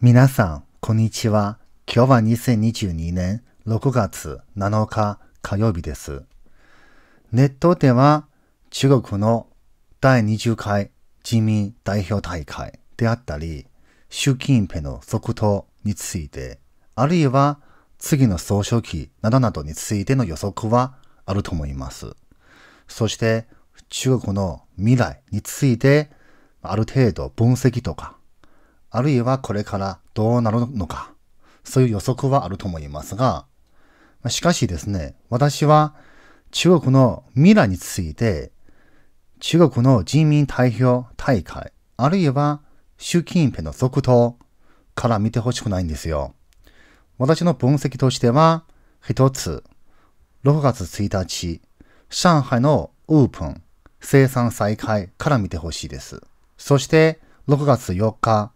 皆さん、こんにちは。今日は2022年6月7日火曜日です。ネットでは中国の第20回自民代表大会であったり、習近平の続投について、あるいは次の総書記などなどについての予測はあると思います。そして中国の未来についてある程度分析とかあるいはこれからどうなるのか、そういう予測はあると思いますが、しかしですね、私は中国の未来について、中国の人民代表大会、あるいは習近平の続投から見てほしくないんですよ。私の分析としては、一つ、6月1日、上海のオープン、生産再開から見てほしいです。そして、6月4日、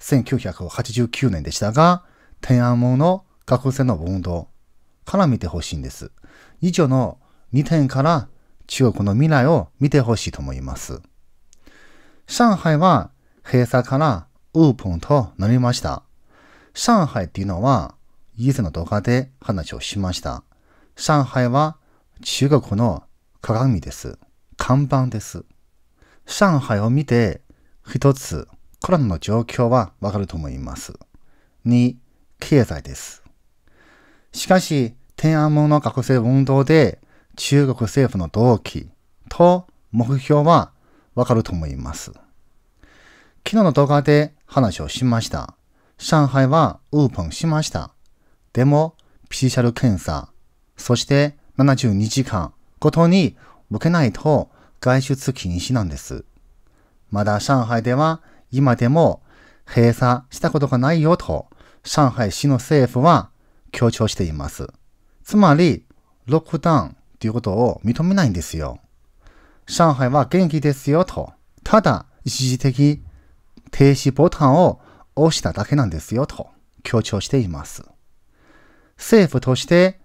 1989年でしたが、天安門の学生の運動から見てほしいんです。以上の2点から中国の未来を見てほしいと思います。上海は閉鎖からウープンとなりました。上海っていうのは以前の動画で話をしました。上海は中国の鏡です。看板です。上海を見て一つコロナの状況はわかると思います。2、経済です。しかし、天安門の学生運動で中国政府の動機と目標はわかると思います。昨日の動画で話をしました。上海はウーポンしました。でも、PCR 検査、そして72時間ごとに受けないと外出禁止なんです。まだ上海では今でも閉鎖したことがないよと上海市の政府は強調しています。つまり、ロックダウンということを認めないんですよ。上海は元気ですよと、ただ一時的停止ボタンを押しただけなんですよと強調しています。政府として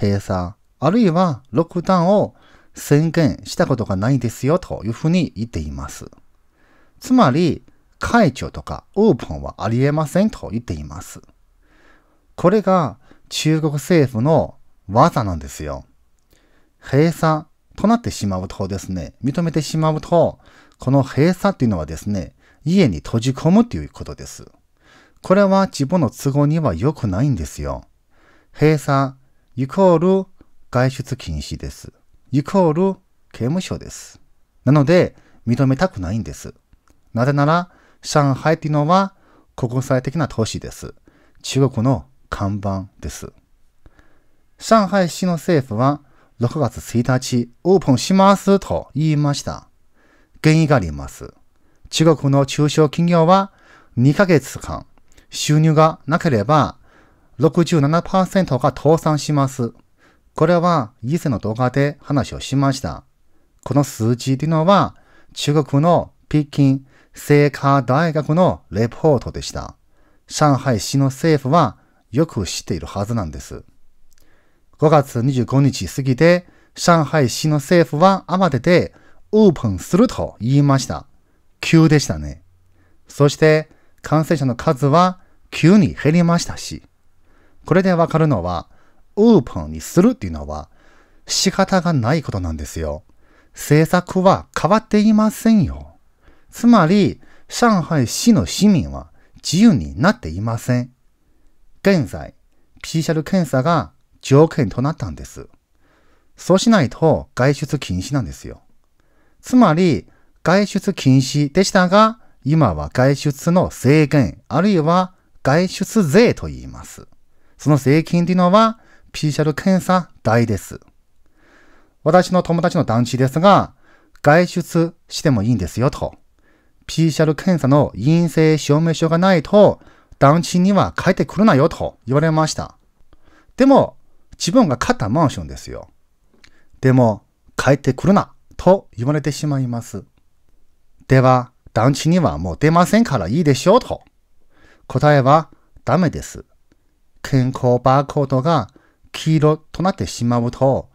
閉鎖あるいはロックダウンを宣言したことがないんですよというふうに言っています。つまり、会長とかオープンはありえませんと言っています。これが中国政府の技なんですよ。閉鎖となってしまうとですね、認めてしまうと、この閉鎖っていうのはですね、家に閉じ込むということです。これは自分の都合には良くないんですよ。閉鎖イコール外出禁止です。イコール刑務所です。なので、認めたくないんです。なぜなら、上海っていうのは国際的な都市です。中国の看板です。上海市の政府は6月1日オープンしますと言いました。原因があります。中国の中小企業は2ヶ月間収入がなければ67%が倒産します。これは以前の動画で話をしました。この数字というのは中国の北京清華大学のレポートでした。上海市の政府はよく知っているはずなんです。5月25日過ぎて、上海市の政府は慌ててオープンすると言いました。急でしたね。そして、感染者の数は急に減りましたし、これでわかるのは、オープンにするっていうのは仕方がないことなんですよ。政策は変わっていませんよ。つまり、上海市の市民は自由になっていません。現在、PCR 検査が条件となったんです。そうしないと外出禁止なんですよ。つまり、外出禁止でしたが、今は外出の制限、あるいは外出税と言います。その税金というのは、PCR 検査代です。私の友達の団地ですが、外出してもいいんですよと。PCR 検査の陰性証明書がないと、団地には帰ってくるなよと言われました。でも、自分が買ったマンションですよ。でも、帰ってくるなと言われてしまいます。では、団地にはもう出ませんからいいでしょうと。答えは、ダメです。健康バーコードが黄色となってしまうと、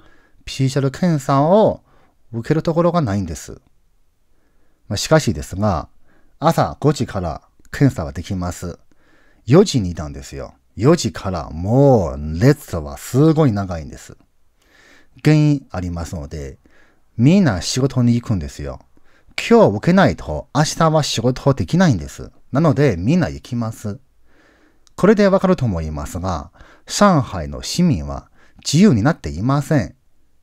PCR 検査を受けるところがないんです。まあ、しかしですが、朝5時から検査はできます。4時にいたんですよ。4時からもう列はすごい長いんです。原因ありますので、みんな仕事に行くんですよ。今日受けないと明日は仕事できないんです。なのでみんな行きます。これでわかると思いますが、上海の市民は自由になっていません。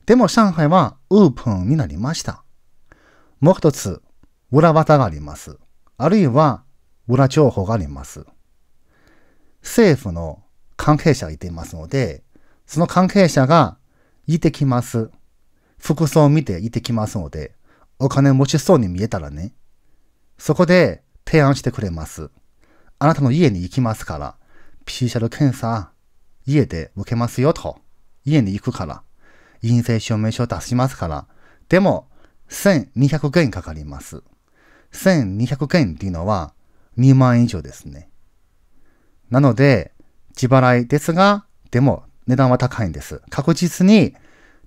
でも上海はオープンになりました。もう一つ、裏技があります。あるいは裏情報があります。政府の関係者がいていますので、その関係者がいてきます。服装を見ていてきますので、お金持ちそうに見えたらね、そこで提案してくれます。あなたの家に行きますから、PCR 検査、家で受けますよと。家に行くから、陰性証明書を出しますから、でも、1200元かかります。1200件っていうのは2万円以上ですね。なので、自払いですが、でも値段は高いんです。確実に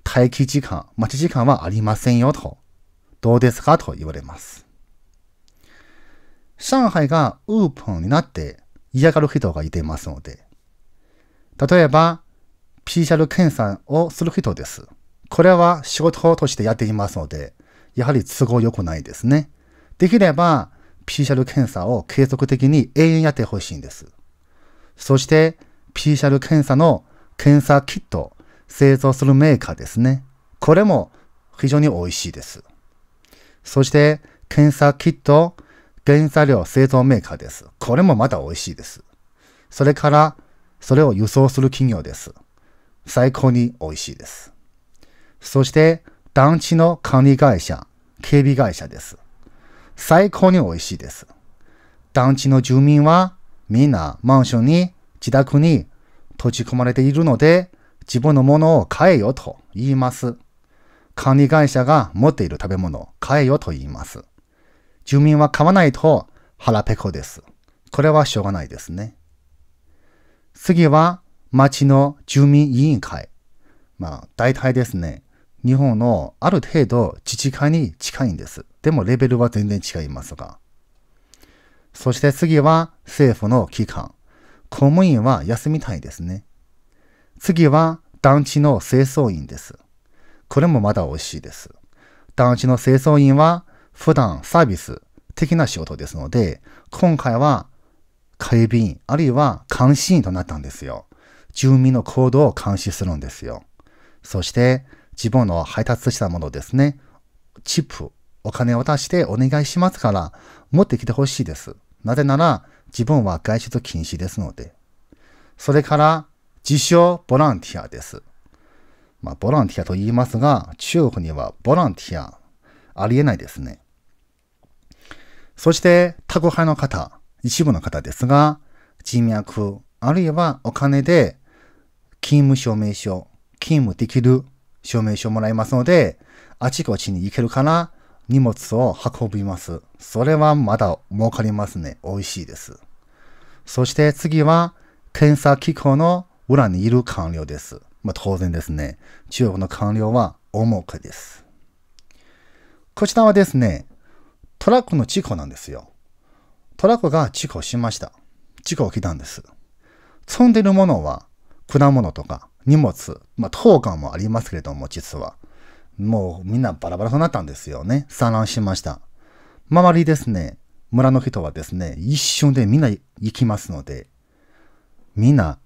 待機時間、待ち時間はありませんよと。どうですかと言われます。上海がウープンになって嫌がる人がいていますので、例えば、PCR 検査をする人です。これは仕事としてやっていますので、やはり都合良くないですね。できれば PCR 検査を継続的に永遠やってほしいんです。そして PCR 検査の検査キット製造するメーカーですね。これも非常に美味しいです。そして検査キット原材料製造メーカーです。これもまた美味しいです。それから、それを輸送する企業です。最高に美味しいです。そして、団地の管理会社、警備会社です。最高に美味しいです。団地の住民はみんなマンションに自宅に閉じ込まれているので自分のものを買えよと言います。管理会社が持っている食べ物を買えよと言います。住民は買わないと腹ペコです。これはしょうがないですね。次は町の住民委員会。まあ大体ですね、日本のある程度自治会に近いんです。でもレベルは全然違いますが。そして次は政府の機関。公務員は休みたいですね。次は団地の清掃員です。これもまだ美味しいです。団地の清掃員は普段サービス的な仕事ですので、今回は警備員、あるいは監視員となったんですよ。住民の行動を監視するんですよ。そして、自分の配達したものですね、チップお金を出してお願いしますから、持ってきてほしいです。なぜなら、自分は外出禁止ですので。それから、自称ボランティアです。まあ、ボランティアと言いますが、中国にはボランティア、ありえないですね。そして、他コ派の方、一部の方ですが、人脈、あるいはお金で、勤務証明書、勤務できる証明書をもらいますので、あちこちに行けるから、荷物を運びます。それはまだ儲かりますね。美味しいです。そして次は、検査機構の裏にいる官僚です。まあ、当然ですね。中国の官僚は重くです。こちらはですね、トラックの事故なんですよ。トラックが事故しました。事故起きたんです。積んでいるものは果物とか荷物、まあ、当館もありますけれども、実は。もうみんなバラバラとなったんですよね。散乱しました。周りですね、村の人はですね、一瞬でみんな行きますので、みんな、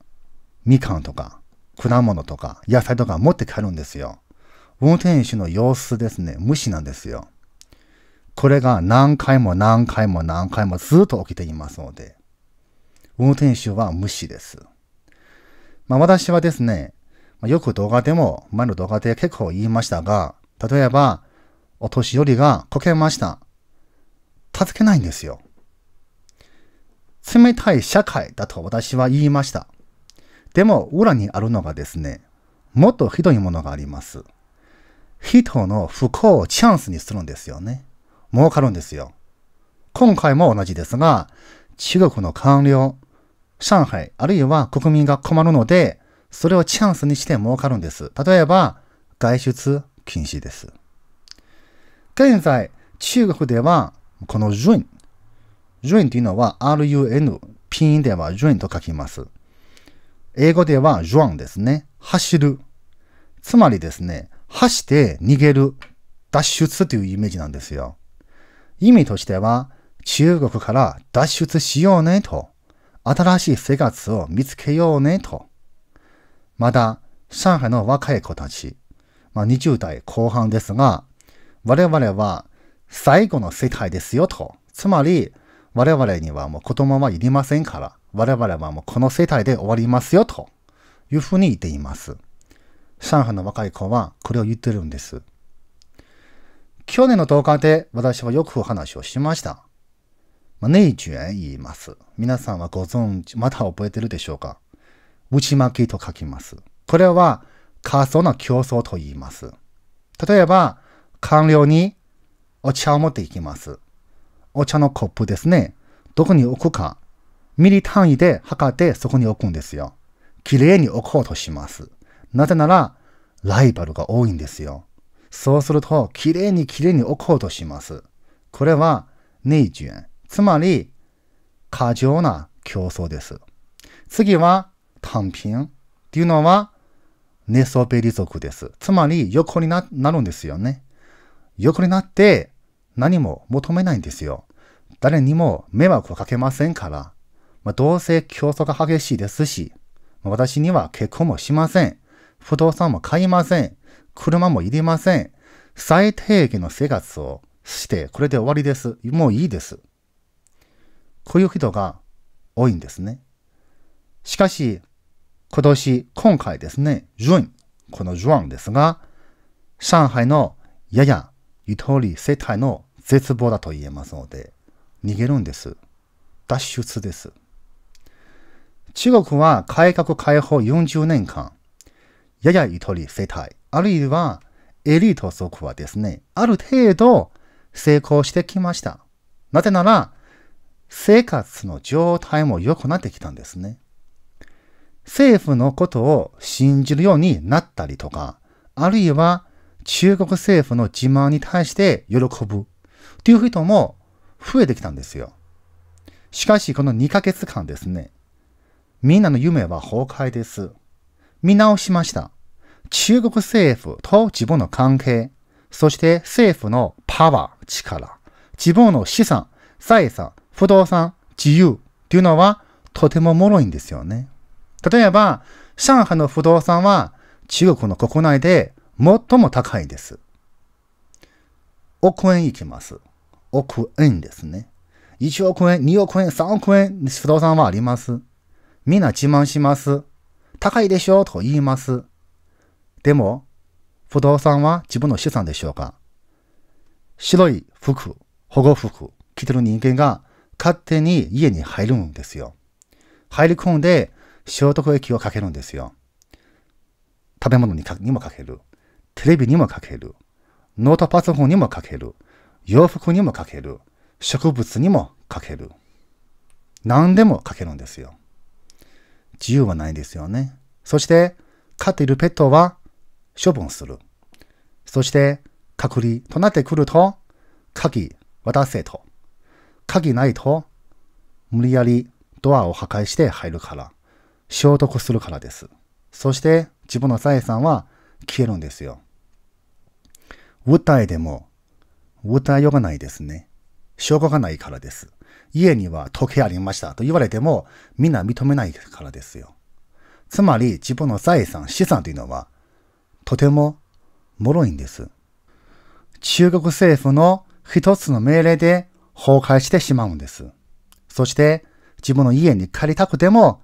みかんとか、果物とか、野菜とか持って帰るんですよ。運転手の様子ですね、無視なんですよ。これが何回も何回も何回もずっと起きていますので、運転手は無視です。まあ私はですね、まあ、よく動画でも、前の動画で結構言いましたが、例えば、お年寄りがこけました。助けないんですよ。冷たい社会だと私は言いました。でも、裏にあるのがですね、もっとひどいものがあります。人の不幸をチャンスにするんですよね。儲かるんですよ。今回も同じですが、中国の官僚、上海あるいは国民が困るので、それをチャンスにして儲かるんです。例えば、外出禁止です。現在、中国では、このジュン、ジュンというのは RUN、ピンではジュンと書きます。英語ではジュアンですね。走る。つまりですね、走って逃げる、脱出というイメージなんですよ。意味としては、中国から脱出しようねと、新しい生活を見つけようねと。まだ上海の若い子たち、まあ、20代後半ですが、我々は最後の世代ですよと。つまり、我々にはもう子供はいりませんから、我々はもうこの世代で終わりますよというふうに言っています。上海の若い子はこれを言ってるんです。去年の動画で私はよく話をしました。まあ、内ン言います。皆さんはご存知、まだ覚えてるでしょうか内巻きと書きます。これは仮想の競争と言います。例えば、官僚にお茶を持っていきます。お茶のコップですね。どこに置くか、ミリ単位で測ってそこに置くんですよ。綺麗に置こうとします。なぜなら、ライバルが多いんですよ。そうすると、綺麗に綺麗に置こうとします。これは、ネイジュエン。つまり、過剰な競争です。次は、単品っていうのは、寝そべり族です。つまり、横にななるんですよね。横になって、何も求めないんですよ。誰にも迷惑をかけませんから。まあ、どうせ競争が激しいですし、まあ、私には結婚もしません。不動産も買いません。車もいりません。最低限の生活をして、これで終わりです。もういいです。こういう人が多いんですね。しかし、今年、今回ですね、順、この順ですが、上海のややゆとり世帯の絶望だと言えますので、逃げるんです。脱出です。中国は改革開放40年間、ややゆとり世帯、あるいはエリート族はですね、ある程度成功してきました。なぜなら、生活の状態も良くなってきたんですね。政府のことを信じるようになったりとか、あるいは中国政府の自慢に対して喜ぶという人も増えてきたんですよ。しかしこの2ヶ月間ですね、みんなの夢は崩壊です。見直しました。中国政府と自分の関係、そして政府のパワー、力、自分の資産、財産、不動産、自由というのはとても脆いんですよね。例えば、上海の不動産は中国の国内で最も高いです。億円いきます。億円ですね。1億円、2億円、3億円、不動産はあります。みんな自慢します。高いでしょうと言います。でも、不動産は自分の資産でしょうか白い服、保護服着てる人間が勝手に家に入るんですよ。入り込んで消毒液をかけるんですよ。食べ物にかにもかける。テレビにもかける。ノートパソコンにもかける。洋服にもかける。植物にもかける。何でもかけるんですよ。自由はないですよね。そして、飼っているペットは処分する。そして、隔離となってくると、鍵渡せと。鍵ないと、無理やりドアを破壊して入るから。消毒するからです。そして自分の財産は消えるんですよ。訴えでも訴えようがないですね。証拠がないからです。家には時計ありましたと言われてもみんな認めないからですよ。つまり自分の財産、資産というのはとても脆いんです。中国政府の一つの命令で崩壊してしまうんです。そして自分の家に借りたくても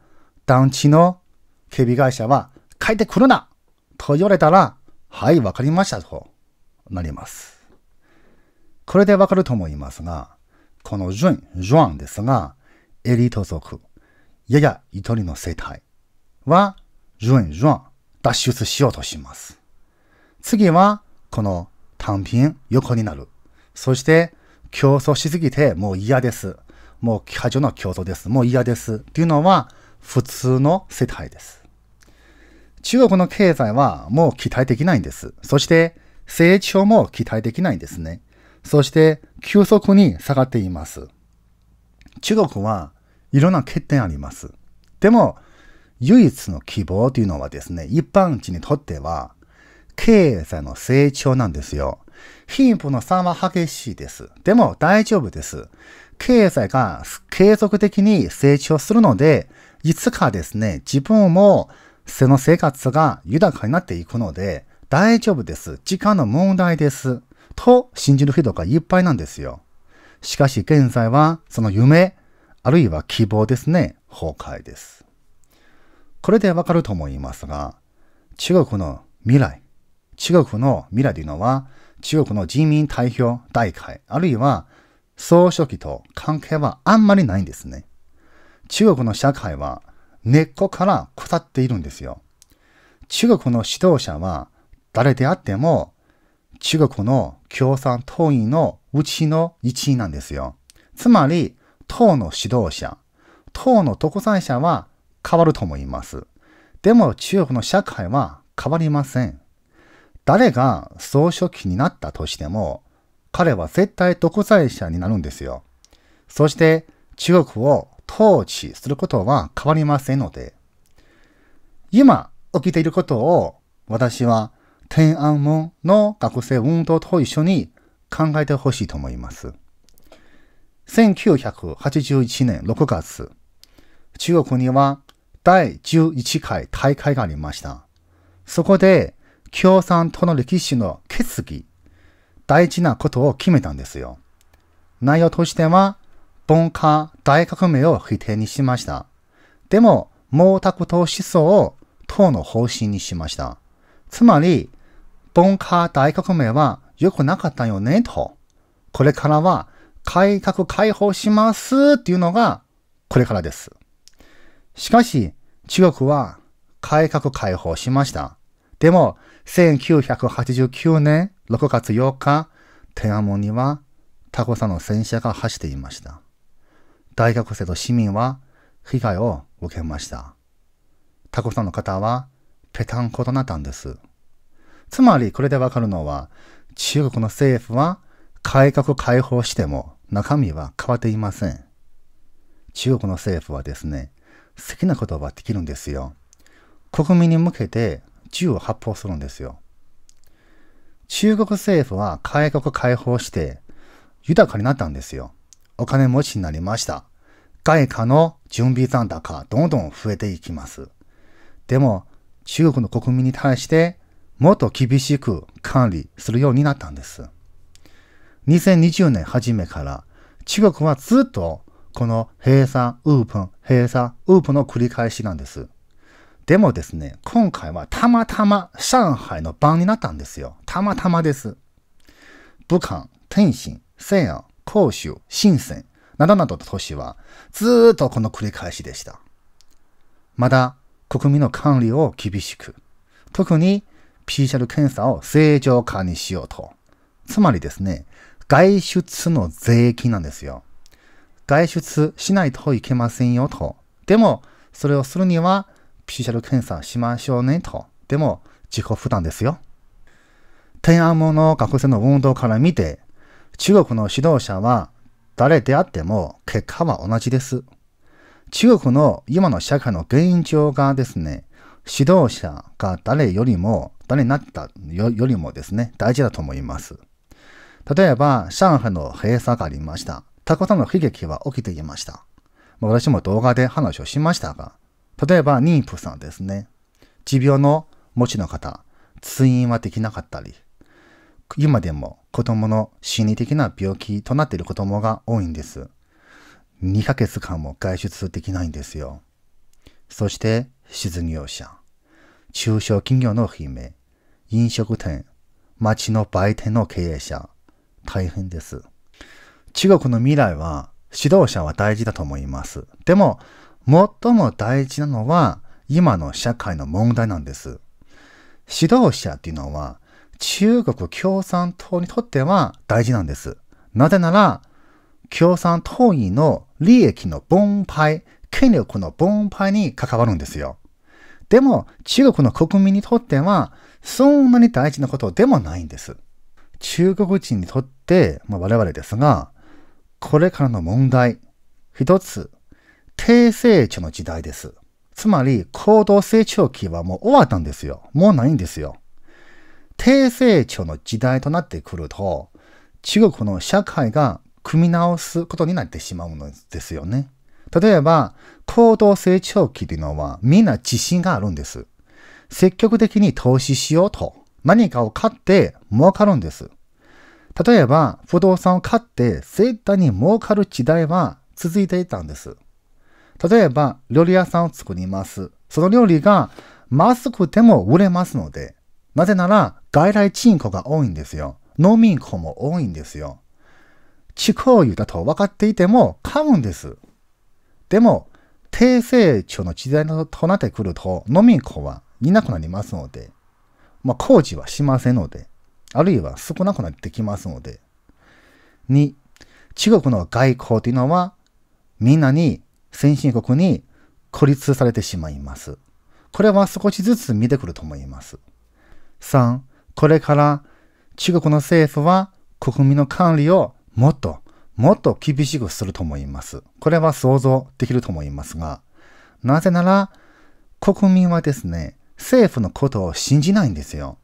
団地の警備会社は、帰ってくるなと言われたら、はい、わかりましたとなります。これでわかると思いますが、このジュン、ジュアンですが、エリート族、やや一人の生態は、ジュン、ジュアン、脱出しようとします。次は、この単品横になる。そして、競争しすぎてもう嫌です。もう過剰な競争です。もう嫌です。っていうのは、普通の世帯です。中国の経済はもう期待できないんです。そして成長も期待できないんですね。そして急速に下がっています。中国はいろんな欠点あります。でも唯一の希望というのはですね、一般人にとっては経済の成長なんですよ。貧富の差は激しいです。でも大丈夫です。経済が継続的に成長するので、いつかですね、自分もその生活が豊かになっていくので、大丈夫です。時間の問題です。と信じる人がいっぱいなんですよ。しかし現在はその夢、あるいは希望ですね、崩壊です。これでわかると思いますが、中国の未来、中国の未来というのは、中国の人民代表大会、あるいは総書記と関係はあんまりないんですね。中国の社会は根っこから腐っているんですよ。中国の指導者は誰であっても中国の共産党員のうちの一員なんですよ。つまり、党の指導者、党の独裁者は変わると思います。でも中国の社会は変わりません。誰が総書記になったとしても、彼は絶対独裁者になるんですよ。そして中国を統治することは変わりませんので、今起きていることを私は天安門の学生運動と一緒に考えてほしいと思います。1981年6月、中国には第11回大会がありました。そこで共産党の歴史の決議、大事なことを決めたんですよ。内容としては、文化大革命を否定にしました。でも、毛沢東思想を党の方針にしました。つまり、文化大革命は良くなかったよね、と。これからは改革開放しますっていうのがこれからです。しかし、中国は改革開放しました。でも、1989年6月8日、天安門にはタコさんの戦車が走っていました。大学生と市民は被害を受けました。タコさんの方はぺたんことなったんです。つまりこれでわかるのは、中国の政府は改革開放しても中身は変わっていません。中国の政府はですね、好きなことはできるんですよ。国民に向けて銃を発砲するんですよ。中国政府は改革開放して豊かになったんですよ。お金持ちになりました。外貨の準備残高どんどん増えていきます。でも、中国の国民に対してもっと厳しく管理するようになったんです。2020年初めから中国はずっとこの閉鎖、ウープン、閉鎖、ウープンの繰り返しなんです。でもですね、今回はたまたま上海の番になったんですよ。たまたまです。武漢、天津、西安、広州、深圳などなどの都市は、ずっとこの繰り返しでした。まだ、国民の管理を厳しく、特に PCR 検査を正常化にしようと。つまりですね、外出の税金なんですよ。外出しないといけませんよと。でも、それをするには PCR 検査しましょうねと。でも、自己負担ですよ。天安門の学生の運動から見て、中国の指導者は誰であっても結果は同じです。中国の今の社会の現状がですね、指導者が誰よりも、誰になったよりもですね、大事だと思います。例えば、上海の閉鎖がありました。たくさんの悲劇は起きていました。私も動画で話をしましたが、例えば妊婦さんですね。持病の持ちの方、通院はできなかったり、今でも子供の心理的な病気となっている子供が多いんです。2ヶ月間も外出できないんですよ。そして、失業者、中小企業の悲鳴、飲食店、町の売店の経営者、大変です。中国の未来は指導者は大事だと思います。でも、最も大事なのは今の社会の問題なんです。指導者っていうのは中国共産党にとっては大事なんです。なぜなら、共産党員の利益の分配、権力の分配に関わるんですよ。でも、中国の国民にとっては、そんなに大事なことでもないんです。中国人にとって、まあ、我々ですが、これからの問題、一つ、低成長の時代です。つまり、行動成長期はもう終わったんですよ。もうないんですよ。低成長の時代となってくると、中国の社会が組み直すことになってしまうのですよね。例えば、高度成長期というのはみんな自信があるんです。積極的に投資しようと何かを買って儲かるんです。例えば、不動産を買って絶対に儲かる時代は続いていたんです。例えば、料理屋さんを作ります。その料理がマスクでも売れますので、なぜなら、外来人口が多いんですよ。農民口も多いんですよ。地方油だと分かっていても噛むんです。でも、低成長の時代となってくると、農民口はいなくなりますので、まあ、工事はしませんので、あるいは少なくなってきますので。2、中国の外交というのは、みんなに、先進国に孤立されてしまいます。これは少しずつ見てくると思います。3、これから中国の政府は国民の管理をもっともっと厳しくすると思います。これは想像できると思いますが、なぜなら国民はですね、政府のことを信じないんですよ。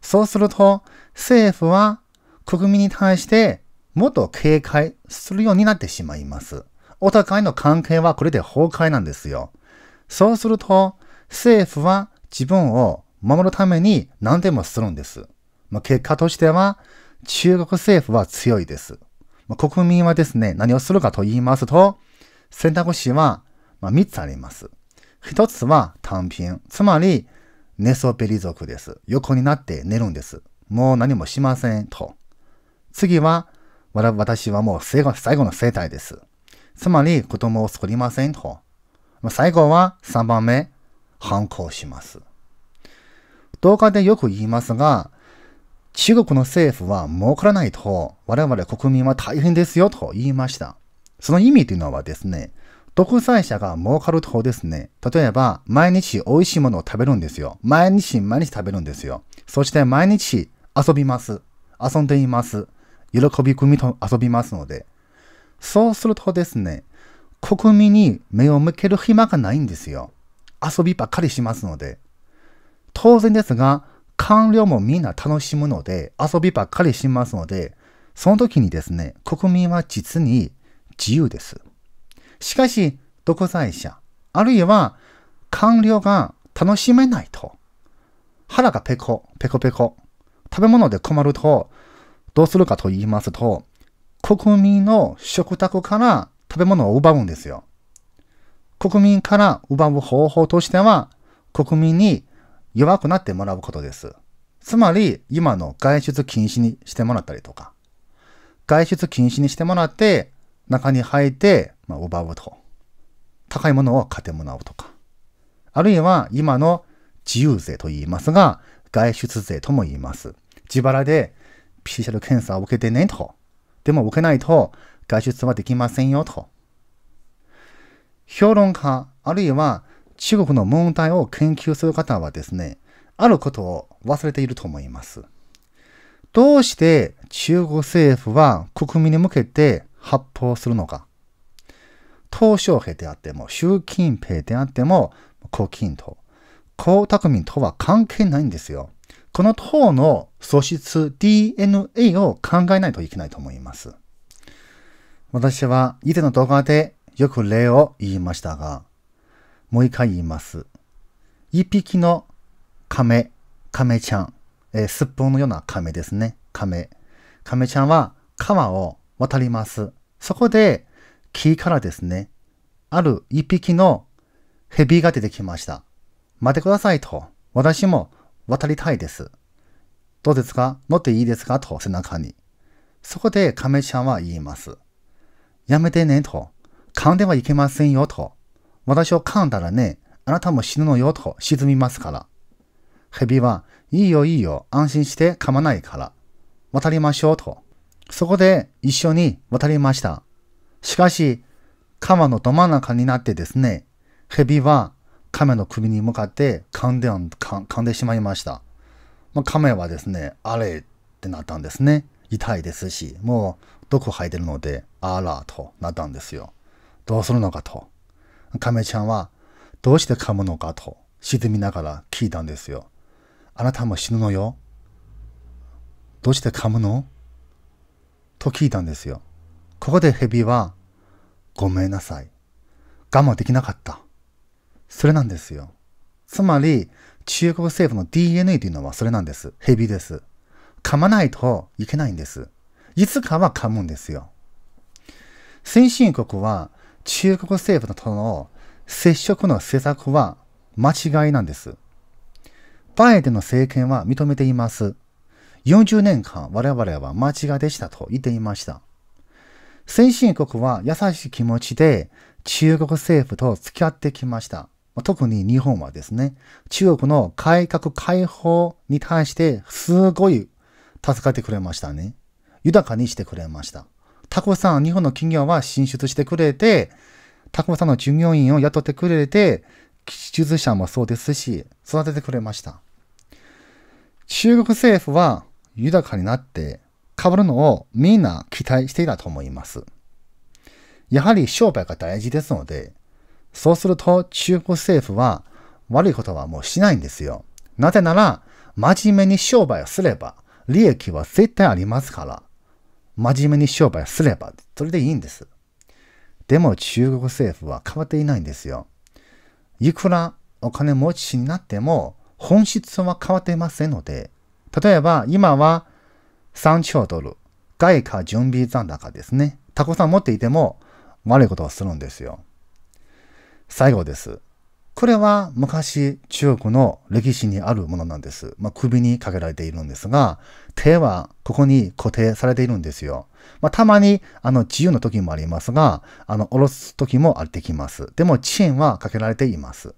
そうすると政府は国民に対してもっと警戒するようになってしまいます。お互いの関係はこれで崩壊なんですよ。そうすると政府は自分を守るために何でもするんです。まあ、結果としては、中国政府は強いです。まあ、国民はですね、何をするかと言いますと、選択肢は、まあ、3つあります。1つは単品。つまり、寝そべり族です。横になって寝るんです。もう何もしませんと。次は、私はもう最後の生態です。つまり、子供を作りませんと。最後は3番目、反抗します。動画でよく言いますが、中国の政府は儲からないと、我々国民は大変ですよと言いました。その意味というのはですね、独裁者が儲かるとですね、例えば毎日美味しいものを食べるんですよ。毎日毎日食べるんですよ。そして毎日遊びます。遊んでいます。喜び組と遊びますので。そうするとですね、国民に目を向ける暇がないんですよ。遊びばっかりしますので。当然ですが、官僚もみんな楽しむので、遊びばっかりしますので、その時にですね、国民は実に自由です。しかし、独裁者、あるいは官僚が楽しめないと、腹がペコ、ペコペコ、食べ物で困ると、どうするかと言いますと、国民の食卓から食べ物を奪うんですよ。国民から奪う方法としては、国民に弱くなってもらうことです。つまり、今の外出禁止にしてもらったりとか、外出禁止にしてもらって、中に入って、まあ、奪うと。高いものを買ってもらうとか。あるいは、今の自由税と言いますが、外出税とも言います。自腹で PCR 検査を受けてねと。でも受けないと外出はできませんよと。評論家、あるいは中国の問題を研究する方はですね、あることを忘れていると思います。どうして中国政府は国民に向けて発砲するのか。鄧小平であっても、習近平であっても、胡錦涛、江沢民とは関係ないんですよ。この党の素質 DNA を考えないといけないと思います。私は以前の動画でよく例を言いましたが、もう一回言います。一匹の亀、亀ちゃん。えー、すっぽんのような亀ですね。亀。亀ちゃんは川を渡ります。そこで木からですね、ある一匹の蛇が出てきました。待ってくださいと。私も渡りたいです。どうですか乗っていいですかと背中に。そこで亀ちゃんは言います。やめてねと。噛んではいけませんよと。私を噛んだらね、あなたも死ぬのよと沈みますから。蛇は、いいよいいよ、安心して噛まないから。渡りましょうと。そこで一緒に渡りました。しかし、鎌のど真ん中になってですね、蛇は亀の首に向かって噛んで噛んでしまいました。まあ、亀はですね、あれってなったんですね。痛いですし、もう毒吐いてるので、あらとなったんですよ。どうするのかと。亀ちゃんは、どうして噛むのかと沈みながら聞いたんですよ。あなたも死ぬのよ。どうして噛むのと聞いたんですよ。ここでヘビは、ごめんなさい。我慢できなかった。それなんですよ。つまり、中国政府の DNA というのはそれなんです。ヘビです。噛まないといけないんです。いつかは噛むんですよ。先進国は中国政府との接触の施策は間違いなんです。バイデンの政権は認めています。40年間我々は間違いでしたと言っていました。先進国は優しい気持ちで中国政府と付き合ってきました。特に日本はですね、中国の改革開放に対してすごい助かってくれましたね。豊かにしてくれました。タコさん、日本の企業は進出してくれて、タコさんの従業員を雇ってくれて、技術者もそうですし、育ててくれました。中国政府は豊かになって変わるのをみんな期待していたと思います。やはり商売が大事ですので、そうすると中国政府は悪いことはもうしないんですよ。なぜなら、真面目に商売をすれば利益は絶対ありますから。真面目に商売すれば、それでいいんです。でも中国政府は変わっていないんですよ。いくらお金持ちになっても本質は変わっていませんので、例えば今は3兆ドル、外貨準備残高ですね。たくさん持っていても悪いことをするんですよ。最後です。これは昔中国の歴史にあるものなんです。まあ、首にかけられているんですが、手はここに固定されているんですよ。まあ、たまにあの自由の時もありますが、あの、下ろす時もあってきます。でも、チェーンはかけられています。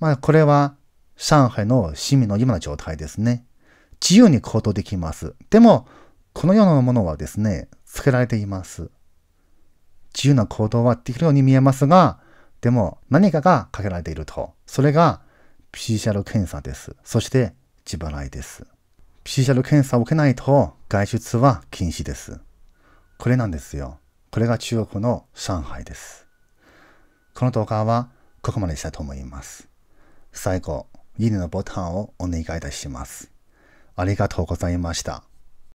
まあ、これは上海の市民の今の状態ですね。自由に行動できます。でも、このようなものはですね、つけられています。自由な行動はできるように見えますが、でも何かがかけられていると。それが PCR 検査です。そして自払いです。PCR 検査を受けないと外出は禁止です。これなんですよ。これが中国の上海です。この動画はここまでしたいと思います。最後、いいねのボタンをお願いいたします。ありがとうございました。